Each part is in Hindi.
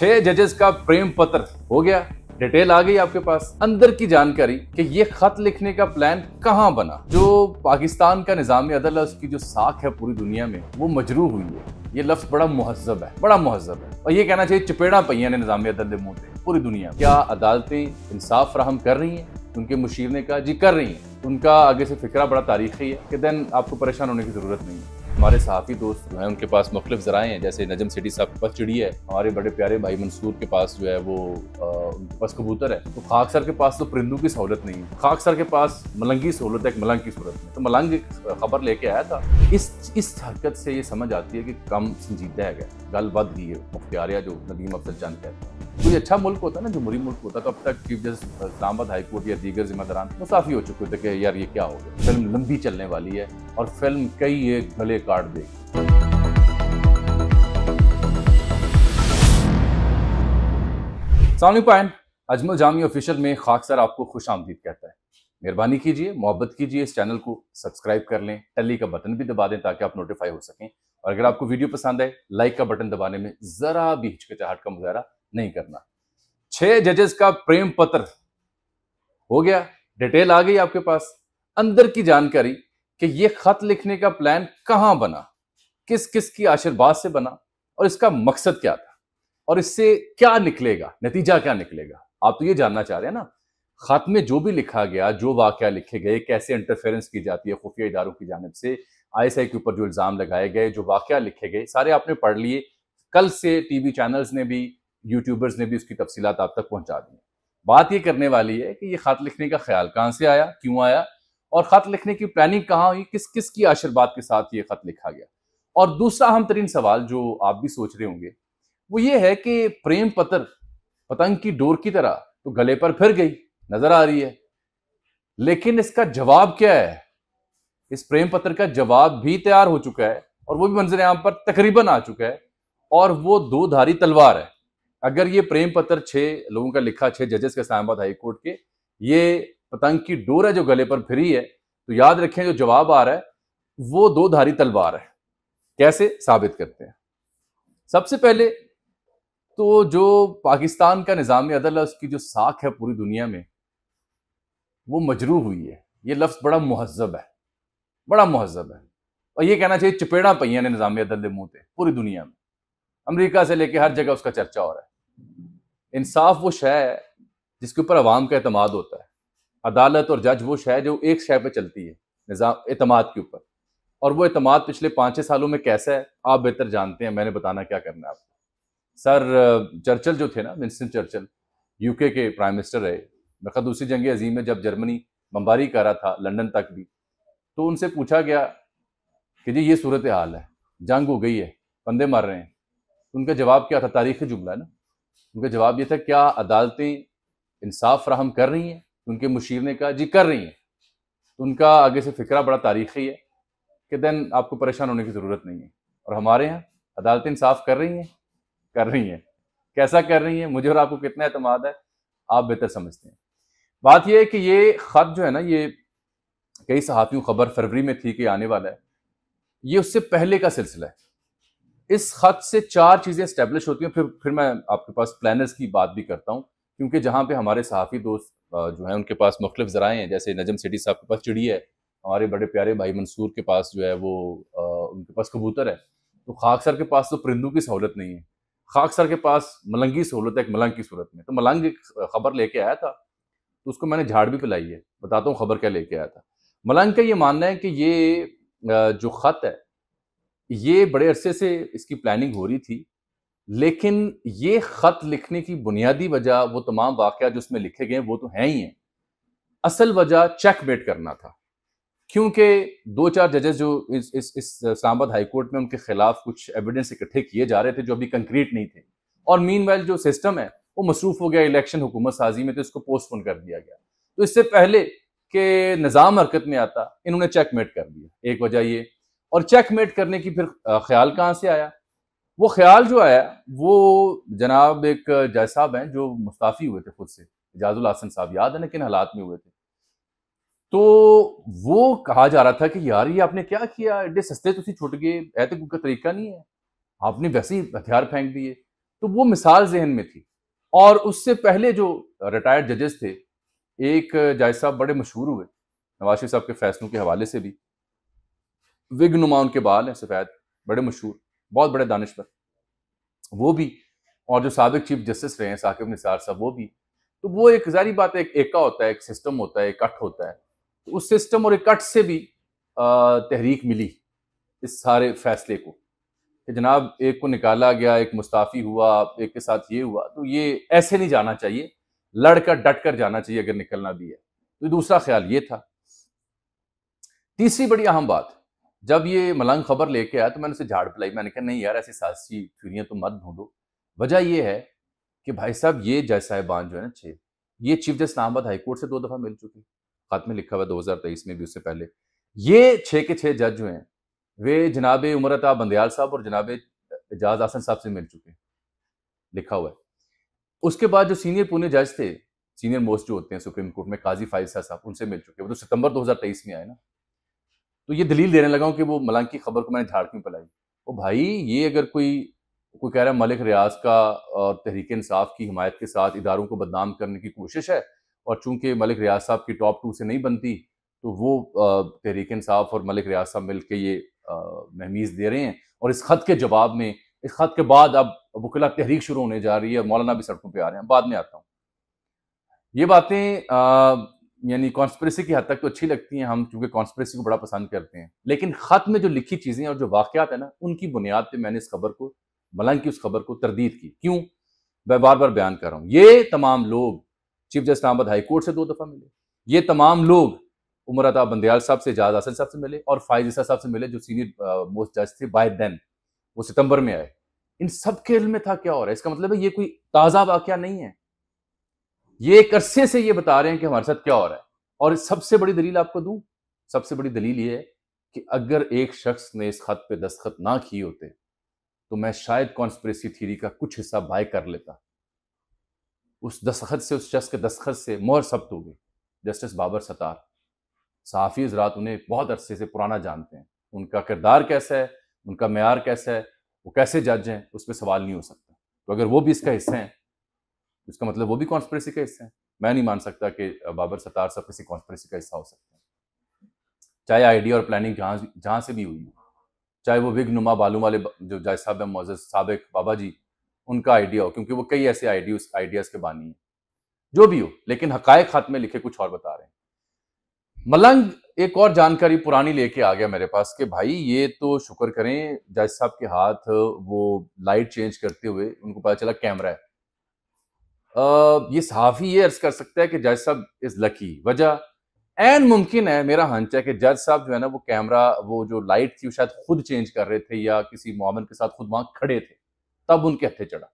छह जजेस का प्रेम पत्र हो गया डिटेल आ गई आपके पास अंदर की जानकारी कि ये खत लिखने का प्लान कहाँ बना जो पाकिस्तान का निज़ाम अदल है उसकी जो साख है पूरी दुनिया में वो मजरू हुई है ये लफ्ज बड़ा महजब है बड़ा महजब है और ये कहना चाहिए चपेड़ा पहिया ने निज़ाम अदल मुँह पूरी दुनिया क्या अदालतें इंसाफ फ्राहम कर रही हैं उनके मुशीर ने कहा जी कर रही हैं उनका आगे से फिक्रा बड़ा तारीखी है कि देन आपको परेशान होने की ज़रूरत नहीं है हमारे सहाफ़ी दोस्त जो हैं उनके पास मुख्तफ ज़राए हैं जैसे नजम सिटी साहब के पास चिड़ी है हमारे बड़े प्यारे भाई मंसूर के पास जो है वो आ, उनके पास कबूतर है तो खाक सर के पास तो परिंदू की सहूलत नहीं है खाक सर के पास मलंगी सहूलत है मलंग की सूरत में तो मलंग एक खबर लेके आया था इस इस हरकत से ये समझ आती है कि कम संजीदा है गया गल बद गई है मुख्तियारिया जो नदीम अफजल चंद कहते हैं कोई अच्छा मुल्क होता ना जमहूरी मुल्क होता तो अब तक चीफ जस्टिस इस्लामाबाद हाईकोर्ट या दीगर जिम्मेदारान मुसाफी हो चुके थे कि यार ये क्या हो गया फिल्म लंबी चलने वाली है और फिल्म कई एक गले काट देगी सामने पायन अजमल जामी ऑफिशियल में खाक सर आपको खुश आमदीद कहता है मेहरबानी कीजिए मोहब्बत कीजिए इस चैनल को सब्सक्राइब कर लें टली का बटन भी दबा दें ताकि आप नोटिफाई हो सकें और अगर आपको वीडियो पसंद आए लाइक का बटन दबाने में ज़रा भी हिचकिचाहट का मुजहरा नहीं करना छह जजेस का प्रेम पत्र हो गया डिटेल आ गई आपके पास अंदर की जानकारी कि ये खत लिखने का प्लान कहां बना किस किस की आशीर्वाद से बना और इसका मकसद क्या था और इससे क्या निकलेगा नतीजा क्या निकलेगा आप तो ये जानना चाह रहे हैं ना खत में जो भी लिखा गया जो वाक्य लिखे गए कैसे इंटरफेरेंस की जाती है खुफिया इदारों की जानब से आईएसआई के ऊपर जो इल्ज़ाम लगाए गए जो वाक्य लिखे गए सारे आपने पढ़ लिए कल से टीवी चैनल्स ने भी यूट्यूबर्स ने भी उसकी तफसीत आप तक पहुंचा दी बात यह करने वाली है कि ये ख़त लिखने का ख्याल कहां से आया क्यों आया और ख़त लिखने की प्लानिंग कहाँ हुई किस किस की आशीर्वाद के साथ ये ख़त लिखा गया और दूसरा अहम तरीन सवाल जो आप भी सोच रहे होंगे वो ये है कि प्रेम पत्र पतंग की डोर की तरह तो गले पर फिर गई नजर आ रही है लेकिन इसका जवाब क्या है इस प्रेम पत्र का जवाब भी तैयार हो चुका है और वो भी मंजर आम पर तकरीबन आ चुका है और वो दो धारी तलवार है अगर ये प्रेम पत्र छः लोगों का लिखा छह जजेस के इस्लामाबाद हाईकोर्ट के ये पतंग की डोर है जो गले पर फिरी है तो याद रखें जो जवाब आ रहा है वो दो धारी तलवार है कैसे साबित करते हैं सबसे पहले तो जो पाकिस्तान का निज़ाम अदल है उसकी जो साख है पूरी दुनिया में वो मजरू हुई है ये लफ्ज़ बड़ा महजब है बड़ा महजब है और ये कहना चाहिए चपेड़ा पहिया ने निज़ाम अदल दे मुँह पूरी दुनिया में अमेरिका से लेकर हर जगह उसका चर्चा हो रहा है इंसाफ वो शय है जिसके ऊपर आवाम का अतमाद होता है अदालत और जज वो शय जो एक शय पर चलती है निज़ाम अतमाद के ऊपर और वो अतमाद पिछले पाँच छः सालों में कैसा है आप बेहतर जानते हैं मैंने बताना क्या करना है आपको सर चर्चल जो थे ना विंस्टन चर्चल यूके के प्राइम मिनिस्टर रहे बखा दूसरी जंग अजीम में जब जर्मनी बम्बारी कर रहा था लंदन तक भी तो उनसे पूछा गया कि जी ये सूरत हाल है जंग हो गई है बंदे मर रहे हैं उनका जवाब क्या था तारीख जुमला है ना उनका जवाब ये था क्या अदालतें इंसाफ फ्राहम कर रही हैं उनके मुशीर ने कहा जी कर रही हैं तो उनका आगे से फ़िक्रा बड़ा तारीखी है कि दैन आपको परेशान होने की ज़रूरत नहीं है और हमारे यहाँ अदालतें इंसाफ कर रही हैं कर रही हैं कैसा कर रही हैं मुझे और आपको कितना अतमाद है आप बेहतर समझते हैं बात यह है कि ये ख़त जो है ना ये कई सहाफ़ियों खबर फरवरी में थी कि आने वाला है ये उससे पहले का सिलसिला है इस खत से चार चीज़ें स्टेब्लिश होती हैं फिर फिर मैं आपके पास प्लानर्स की बात भी करता हूँ क्योंकि जहाँ पे हमारे सहाफ़ी दोस्त जो हैं उनके पास मुख्तु ज़राए हैं जैसे नजम सिटी साहब के पास चिड़ी है हमारे बड़े प्यारे भाई मंसूर के पास जो है वो आ, उनके पास कबूतर है तो खाक सर के पास तो परिंदों की सहूलत नहीं है खाक सर के पास मलंगी सहूलत है एक मलंग की सूरत में तो मलंग एक खबर लेके आया था तो उसको मैंने झाड़ भी पिलाई है बताता हूँ खबर क्या लेके आया था मलंग का ये मानना है कि ये जो ख़त है ये बड़े अरसे से इसकी प्लानिंग हो रही थी लेकिन ये ख़त लिखने की बुनियादी वजह वो तमाम वाक़ जो उसमें लिखे गए वो तो हैं ही हैं असल वजह चेक बेट करना था क्योंकि दो चार जजेस जो इस इस इस इस्लामाबाद हाईकोर्ट में उनके खिलाफ कुछ एविडेंस इकट्ठे किए जा रहे थे जो अभी कंक्रीट नहीं थे और मीन जो सिस्टम है वो मसरूफ हो गया इलेक्शन हुकूमत साजी में तो इसको पोस्टपोन कर दिया गया तो इससे पहले के निज़ाम हरकत में आता इन्होंने चेक मेट कर दिया एक वजह ये और चेकमेट करने की फिर ख्याल कहाँ से आया वो ख्याल जो आया वो जनाब एक जज साहब हैं जो मुस्ताफ़ी हुए थे खुद से एजाजुल हासन साहब याद है ना किन हालात में हुए थे तो वो कहा जा रहा था कि यार ये आपने क्या किया एडे सस्ते तुम तो छुट गए ऐ तो का तरीका नहीं है आपने वैसे ही हथियार फेंक दिए तो वो मिसाल जहन में थी और उससे पहले जो रिटायर्ड जजेस थे एक जायज साहब बड़े मशहूर हुए नवाज शरीफ साहब के फैसलों के हवाले से भी विग नुमा उनके बाल हैं सफ़ेद बड़े मशहूर बहुत बड़े दानश्वर वो भी और जो सबक चीफ जस्टिस रहे हैं साकिब निसार साहब वो भी तो वो एक जारी बात है एक एका होता है एक सिस्टम होता है एक कट होता है तो उस सिस्टम और इकट्ठ से भी तहरीक मिली इस सारे फैसले को कि जनाब एक को निकाला गया एक मुस्ताफ़ी हुआ एक के साथ ये हुआ तो ये ऐसे नहीं जाना चाहिए लड़कर डट कर जाना चाहिए अगर निकलना भी है तो दूसरा ख्याल ये था तीसरी बड़ी अहम बात जब ये मलंग खबर लेके आया तो मैंने उसे झाड़ पिलाई मैंने कहा नहीं यार ऐसी सासी थ्यूरियाँ तो मत ढूंढो वजह यह है कि भाई साहब ये जज साहिबान जो है ना छः ये चीफ जस्टिस इस्लामाबाद हाईकोर्ट से दो दफ़ा मिल चुकी खत में लिखा हुआ दो हज़ार तेईस में भी उससे पहले ये छः के छः जज जो हैं वे जनाब उमर अता बंदयाल साहब और जनाब एजाज आसन साहब से मिल चुके हैं लिखा हुआ है उसके बाद जो सीनियर पुणे जज थे सीनियर मोस्ट जो होते हैं सुप्रीम कोर्ट में काजी फाइजा साहब उनसे मिल चुके हैं वो तो सितंबर 2023 में आए ना तो ये दलील देने लगा हूँ कि वो मलंग की खबर को मैंने झाड़ क्यों पलाई वो भाई ये अगर कोई कोई कह रहा है मलिक रियाज का और तहरीक इंसाफ की हमायत के साथ इदारों को बदनाम करने की कोशिश है और चूंकि मलिक रियाज साहब की टॉप टू से नहीं बनती तो वो तहरीक इंसाफ और मलिक रियाज साहब मिलकर ये महमीज़ दे रहे हैं और इस खत के जवाब में इस खत के बाद अब वकला तहरीक शुरू होने जा रही है मौलाना भी सड़कों पर आ रहे हैं बाद में आता हूँ ये बातें यानी कॉन्स्परेसी की हद तक तो अच्छी लगती हैं हम क्योंकि कॉन्स्परेसी को बड़ा पसंद करते हैं लेकिन ख़त में जो लिखी चीज़ें और जो वाक़ात है ना उनकी बुनियाद पर मैंने इस खबर को मलंग की उस खबर को तरदीद की क्यों मैं बार बार बयान कर रहा हूँ ये तमाम लोग chief justice Ahmed high court से दो दफ़ा मिले ये तमाम लोग उमर अता बंदयाल साहब से एजाज आसन साहब से मिले और फायज साहब से मिले जो सीनियर मोस्ट जज थे बाय देन वो सितंबर में आए इन सब के इल में था क्या हो रहा है इसका मतलब है ये कोई ताज़ा वाक़ नहीं है ये एक अरसे से ये बता रहे हैं कि हमारे साथ क्या हो रहा है और सबसे बड़ी दलील आपको दूं सबसे बड़ी दलील ये है कि अगर एक शख्स ने इस खत पे दस्तखत ना किए होते तो मैं शायद कॉन्स्परेसी थ्योरी का कुछ हिस्सा बाय कर लेता उस दस्तखत से उस शख्स के दस्तखत से मोहर सब्त हो गई जस्टिस बाबर सतार सहाफ़ी हजरात उन्हें बहुत अरसे से पुराना जानते हैं उनका किरदार कैसा है उनका मैार कैसा है वो कैसे जज हैं उस पर सवाल नहीं हो सकता तो अगर वो भी इसका हिस्सा है इसका मतलब वो भी कॉन्स्परेसी का हिस्सा है मैं नहीं मान सकता कि बाबर सतार सब किसी कॉन्स्परेसी का हिस्सा हो सकते हैं चाहे आइडिया और प्लानिंग जहाँ जहाँ से भी हुई हो चाहे वो विग नुमा बालू वाले जो जाय साहब मोज़ सबक बाबा जी उनका आइडिया हो क्योंकि वो कई ऐसे आइडिया आइडियाज के बानी हैं जो भी हो लेकिन हकायक खत में लिखे कुछ और बता रहे हैं मलंग एक और जानकारी पुरानी लेके आ गया मेरे पास कि भाई ये तो शुक्र करें जज साहब के हाथ वो लाइट चेंज करते हुए उनको पता चला कैमरा है ये सहाफ़ी ये अर्ज़ कर सकता है कि जज साहब इज़ लकी वजह एन मुमकिन है मेरा हंच है कि जज साहब जो है ना वो कैमरा वो जो लाइट थी वो शायद खुद चेंज कर रहे थे या किसी मामन के साथ खुद वहां खड़े थे तब उनके हथे चढ़ा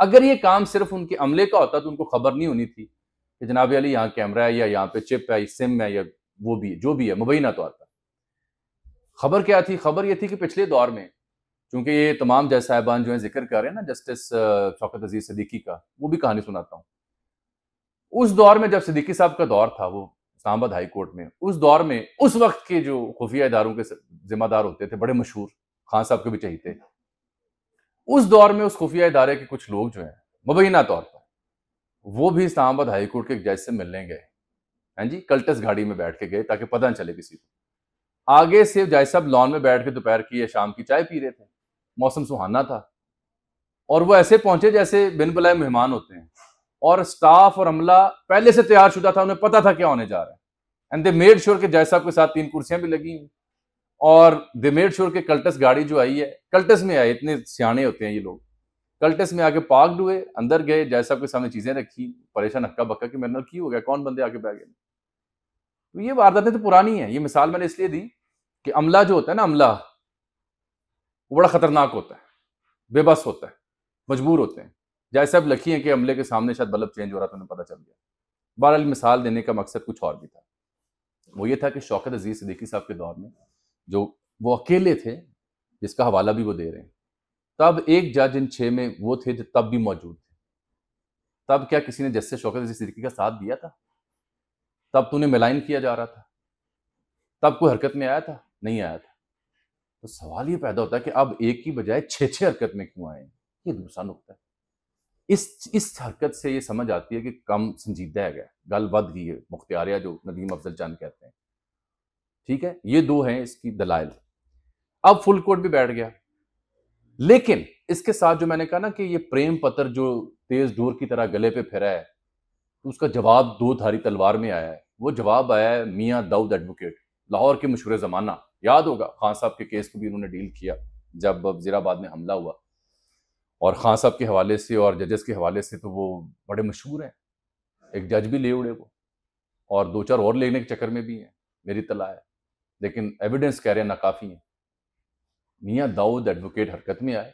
अगर ये काम सिर्फ उनके अमले का होता तो उनको खबर नहीं होनी थी कि जनाब अली यहाँ कैमरा है या यहाँ पे चिप है सिम है या वो भी है जो भी है मुबैना तौर पर खबर क्या थी खबर ये थी कि पिछले दौर में क्योंकि ये तमाम जज साहिबान जो हैं जिक्र कर रहे हैं ना जस्टिस शौकत अजीज सदीकी का वो भी कहानी सुनाता हूँ उस दौर में जब सदीकी साहब का दौर था वो इस्लामाबाद हाई कोर्ट में उस दौर में उस वक्त के जो खुफिया इदारों के जिम्मेदार होते थे बड़े मशहूर खान साहब के भी चाहिए थे उस दौर में उस खुफिया इदारे के कुछ लोग जो हैं मुबैना तौर पर वो भी इस्लामाबाद हाई कोर्ट के जज से मिलने गए हैं जी कल्टस गाड़ी में बैठ के गए ताकि पता न चले किसी को आगे से जज साहब लॉन में बैठ के दोपहर की या शाम की चाय पी रहे थे मौसम सुहाना था और वो ऐसे पहुंचे जैसे बिन बुलाए मेहमान होते हैं और स्टाफ और अमला पहले से तैयार शुदा था उन्हें पता था क्या होने जा रहा है एंड दे मेड श्योर के जय साहब के साथ तीन कुर्सियां भी लगी हुई और दे मेड श्योर के कल्टस गाड़ी जो आई है कल्टस में आए इतने सियाने होते हैं ये लोग कल्टस में आके पार्कड हुए अंदर गए जय साहब के सामने चीजें रखी परेशान हक्का बक्का कि मेरे की हो गया कौन बंदे आके बैठ गए तो ये वारदातें तो पुरानी है ये मिसाल मैंने इसलिए दी कि अमला जो होता है ना अमला वो बड़ा खतरनाक होता है बेबस होता है मजबूर होते हैं जैसे अब लखी है कि हमले के सामने शायद बल्ब चेंज हो रहा था उन्हें पता चल गया बहरहाल मिसाल देने का मकसद कुछ और भी था वो ये था कि शौकत अजीज़ सदीकी साहब के दौर में जो वो अकेले थे जिसका हवाला भी वो दे रहे हैं तब एक जज इन छः में वो थे जो तब भी मौजूद थे तब क्या किसी ने जैसे शौकत अजीज सिद्दीकी का साथ दिया था तब तो उन्हें मिलाइन किया जा रहा था तब कोई हरकत में आया था नहीं आया था तो सवाल ये पैदा होता है कि अब एक की बजाय छः छः हरकत में क्यों आए ये दूसरा नुकता है इस इस हरकत से ये समझ आती है कि कम संजीदा है गल बद गई है मुख्तियारिया जो नदीम अफजल चांद कहते हैं ठीक है ये दो हैं इसकी दलाइल अब फुल कोर्ट भी बैठ गया लेकिन इसके साथ जो मैंने कहा ना कि ये प्रेम पत्र जो तेज डोर की तरह गले पे फिरा है तो उसका जवाब दो धारी तलवार में आया है वो जवाब आया है मियाँ दाऊद एडवोकेट लाहौर के मशहूर ज़माना याद होगा खान साहब के केस को भी उन्होंने डील किया जब वजीराबाद में हमला हुआ और खान साहब के हवाले से और जजेस के हवाले से तो वो बड़े मशहूर हैं एक जज भी ले उड़े वो और दो चार और लेने के चक्कर में भी हैं मेरी तला है लेकिन एविडेंस कह रहे हैं नाकाफ़ी हैं मियाँ दाऊद एडवोकेट हरकत में आए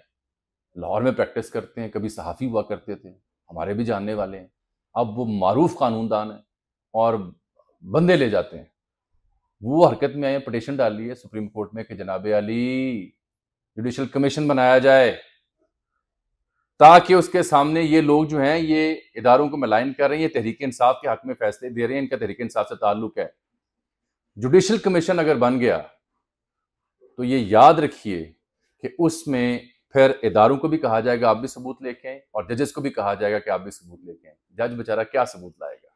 लाहौर में प्रैक्टिस करते हैं कभी सहाफ़ी हुआ करते थे हमारे भी जानने वाले हैं अब वो मरूफ कानूनदान हैं और बंदे ले जाते हैं वो हरकत में आए हैं पटिशन डाल ली है सुप्रीम कोर्ट में कि जनाबे अली जुडिशल कमीशन बनाया जाए ताकि उसके सामने ये लोग जो हैं ये इदारों को मलाइन कर रहे हैं ये तहरीक इंसाफ के हक में फैसले दे रहे हैं इनका तहरीक इंसाफ से ताल्लुक है जुडिशल कमीशन अगर बन गया तो ये याद रखिए कि उसमें फिर इदारों को भी कहा जाएगा आप भी सबूत लेके आए और जजेस को भी कहा जाएगा कि आप भी सबूत लेके आए जज बेचारा क्या सबूत लाएगा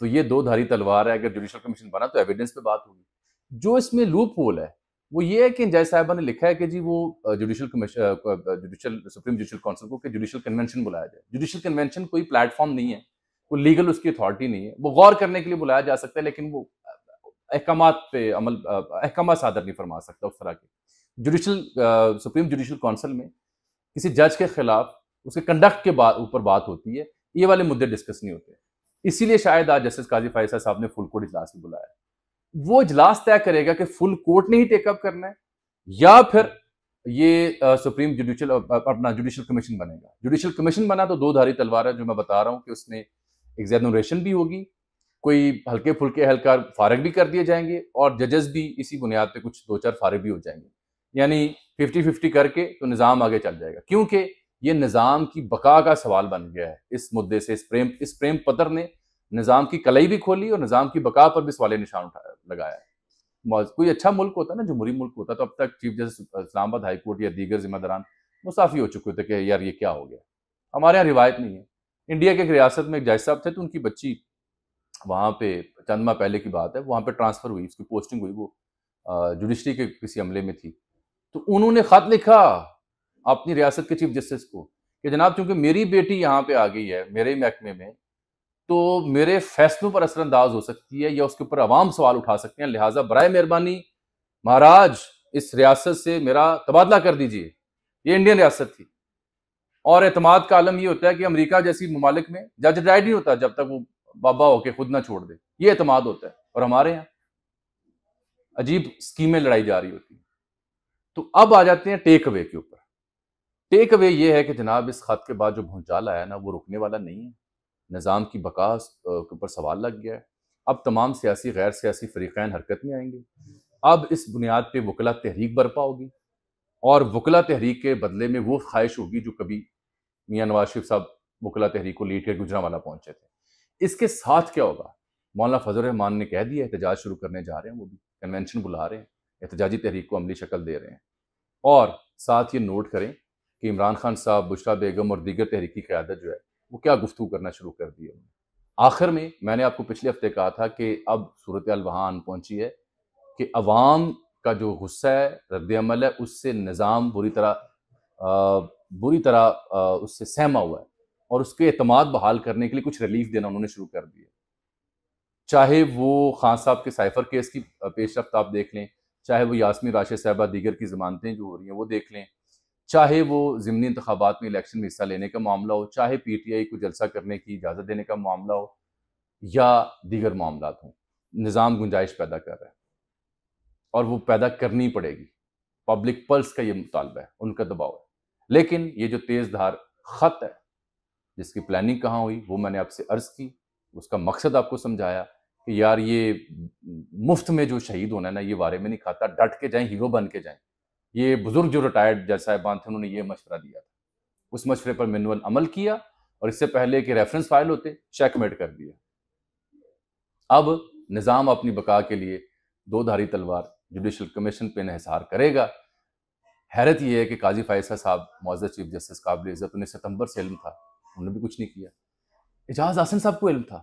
तो ये दो धारी तलवार है अगर जुडिशल कमीशन बना तो एविडेंस पे बात होगी जो इसमें लूप होल है वो ये है कि जय साहबा ने लिखा है कि जी वो judicial commission judicial supreme judicial council को जुडिशल कन्वेंशन बुलाया जाए जुडिशल कन्वेंशन कोई प्लेटफॉर्म नहीं है कोई लीगल उसकी अथॉरिटी नहीं है वो गौर करने के लिए बुलाया जा सकता है लेकिन वो अहकाम पे अमल अहकाम सादर नहीं फरमा सकता उस तरह के जुडिशल सुप्रीम जुडिशल काउंसिल में किसी जज के खिलाफ उसके कंडक्ट के बाद ऊपर बात होती है ये वाले मुद्दे डिस्कस नहीं होते इसीलिए शायद आज जस्टिस काजी फायसा साहब ने फुल कोर्ट इजलास में बुलाया वो इजलास तय करेगा कि फुल कोर्ट ने ही टेकअप करना है या फिर ये आ, सुप्रीम जुडिशियल अपना जुडिशल कमीशन बनेगा जुडिशल कमीशन बना तो दो धारी तलवार है जो मैं बता रहा हूँ कि उसमें एग्जामिनेशन भी होगी कोई हल्के फुल्के अहलकार फारग भी कर दिए जाएंगे और जजेस भी इसी बुनियाद पे कुछ दो चार फारग भी हो जाएंगे यानी फिफ्टी फिफ्टी करके तो निज़ाम आगे चल जाएगा क्योंकि ये निज़ाम की बका का सवाल बन गया है इस मुद्दे से इस प्रेम इस प्रेम पत्र ने निज़ाम की कलई भी खोली और निज़ाम की बका पर भी सवाल निशान उठाया लगाया है कोई अच्छा मुल्क होता ना जमहूरी मुल्क होता तो अब तक chief justice Islamabad high court या दीगर जिम्मेदारान मुसाफी हो चुके थे कि यार ये क्या हो गया हमारे यहाँ रिवायत नहीं है इंडिया के एक रियासत में एक जज साहब थे तो उनकी बच्ची वहाँ पे चंद माह पहले की बात है वहाँ पे ट्रांसफ़र हुई उसकी पोस्टिंग हुई वो जुडिशरी के किसी अमले में थी तो उन्होंने ख़त लिखा अपनी रियासत के चीफ जस्टिस को कि जनाब चूंकि मेरी बेटी यहाँ पे आ गई है मेरे महकमे में तो मेरे फैसलों पर असरअंदाज हो सकती है या उसके ऊपर आवाम सवाल उठा सकते हैं लिहाजा बर मेहरबानी महाराज इस रियासत से मेरा तबादला कर दीजिए ये इंडियन रियासत थी और एतमाद का आलम ये होता है कि अमरीका जैसी ममालिक में जज रिटायर्ड नहीं होता जब तक वो बाबा होके खुद ना छोड़ दे ये अतमाद होता है और हमारे यहाँ अजीब स्कीमें लड़ाई जा रही होती हैं तो अब आ जाते हैं टेक अवे के ऊपर टेक अवे ये है कि जनाब इस खत के बाद जो भूचाल आया ना वो रुकने वाला नहीं है निज़ाम की बका के ऊपर सवाल लग गया है अब तमाम सियासी गैर सियासी फरीकैन हरकत में आएंगे अब इस बुनियाद पर वकला तहरीक बरपा होगी और वकला तहरीक के बदले में वो ख्वाहिश होगी जो कभी मियाँ नवाज शरीफ साहब वकला तहरीक को लीड कर गुजरा वाला पहुँचे थे इसके साथ क्या होगा मौलाना फजल रहमान ने कह दिया एहतजाज शुरू करने जा रहे हैं वो भी कन्वेंशन बुला रहे हैं एहतजाजी तहरीक को अमली शक्ल दे रहे हैं और साथ ये नोट करें कि इमरान खान साहब बुशरा बेगम और दीगर तहरीकी क्यादत जो है वो क्या गुफ्तू करना शुरू कर दी है आखिर में मैंने आपको पिछले हफ्ते कहा था कि अब सूरत वहाँ पहुँची है कि अवाम का जो गुस्सा है रद्द अमल है उससे निज़ाम बुरी तरह आ, बुरी तरह आ, उससे सहमा हुआ है और उसके अतमाद बहाल करने के लिए कुछ रिलीफ देना उन्होंने शुरू कर दिया चाहे वो खान साहब के साइफर केस की पेशरफ आप देख लें चाहे वो यासमी राशि साहबा दीगर की जमानतें जो हो रही हैं वो देख लें चाहे वो ज़मनी इंतबात में इलेक्शन में हिस्सा लेने का मामला हो चाहे पी टी आई को जलसा करने की इजाज़त देने का मामला हो या दीगर मामला हों निज़ाम गुंजाइश पैदा कर रहा है और वो पैदा करनी पड़ेगी पब्लिक पल्स का ये मुतालबा है उनका दबाव है लेकिन ये जो तेज़ धार ख़त है जिसकी प्लानिंग कहाँ हुई वो मैंने आपसे अर्ज़ की उसका मकसद आपको समझाया कि यार ये मुफ्त में जो शहीद होना है ना ये बारे में नहीं खाता डट के जाएं हीरो बन के जाएं ये बुजुर्ग जो रिटायर्ड जज साहिबान थे उन्होंने ये मशवरा दिया था उस मशवरे पर मैनुअल अमल किया और इससे पहले कि रेफरेंस फाइल होते चेकमेट कर दिया अब निज़ाम अपनी बका के लिए दो धारी तलवार जुडिशल कमीशन पर इहसार करेगा हैरत यह है कि काजी फायसा साहब मुआजा चीफ जस्टिस काबिल इज़्ज़त उन्हें सितंबर से इल्म था उन्होंने भी कुछ नहीं किया एजाज आसन साहब को इल्म था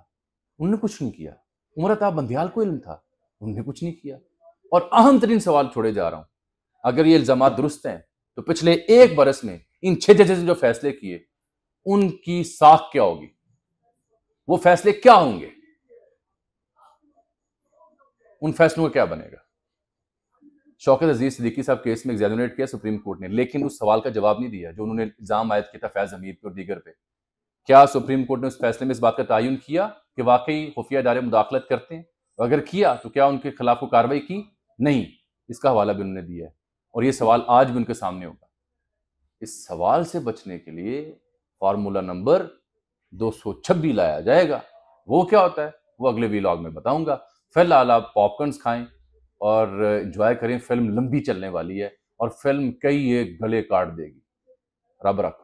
उन्होंने कुछ नहीं किया उम्रता बंदियाल को इल्म था उन्होंने कुछ नहीं किया और अहम तरीन सवाल छोड़े जा रहा हूँ अगर ये इल्ज़ाम दुरुस्त हैं तो पिछले एक बरस में इन छह जजेस ने जो फैसले किए उनकी साख क्या होगी वो फैसले क्या होंगे उन फैसलों का क्या बनेगा शौकत अजीज सिद्दीकी साहब केस में एग्जामिनेट किया सुप्रीम कोर्ट ने लेकिन उस सवाल का जवाब नहीं दिया जो उन्होंने इल्ज़ाम आयद किया था फैज़ हमीद पे और दीगर पे क्या सुप्रीम कोर्ट ने उस फैसले में इस बात का तयन किया कि वाकई खुफिया इदारे मुदाखलत करते हैं अगर किया तो क्या उनके खिलाफ कार्रवाई की नहीं इसका हवाला भी उन्होंने दिया है और ये सवाल आज भी उनके सामने होगा इस सवाल से बचने के लिए फार्मूला नंबर दो सौ लाया जाएगा वो क्या होता है वो अगले वीलॉग में बताऊंगा फिलहाल आप पॉपकॉर्न खाएं और इंजॉय करें फिल्म लंबी चलने वाली है और फिल्म कई एक गले काट देगी रब रख